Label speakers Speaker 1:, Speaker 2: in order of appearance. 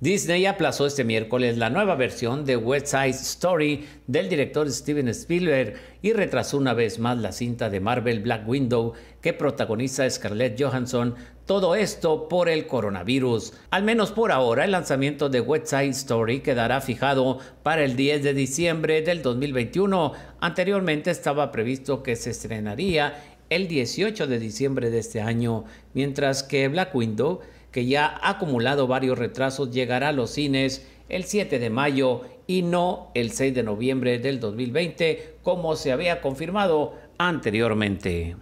Speaker 1: Disney aplazó este miércoles la nueva versión de West Side Story del director Steven Spielberg y retrasó una vez más la cinta de Marvel Black Window que protagoniza Scarlett Johansson, todo esto por el coronavirus. Al menos por ahora, el lanzamiento de West Side Story quedará fijado para el 10 de diciembre del 2021. Anteriormente estaba previsto que se estrenaría el 18 de diciembre de este año, mientras que Black Window que ya ha acumulado varios retrasos, llegará a los cines el 7 de mayo y no el 6 de noviembre del 2020, como se había confirmado anteriormente.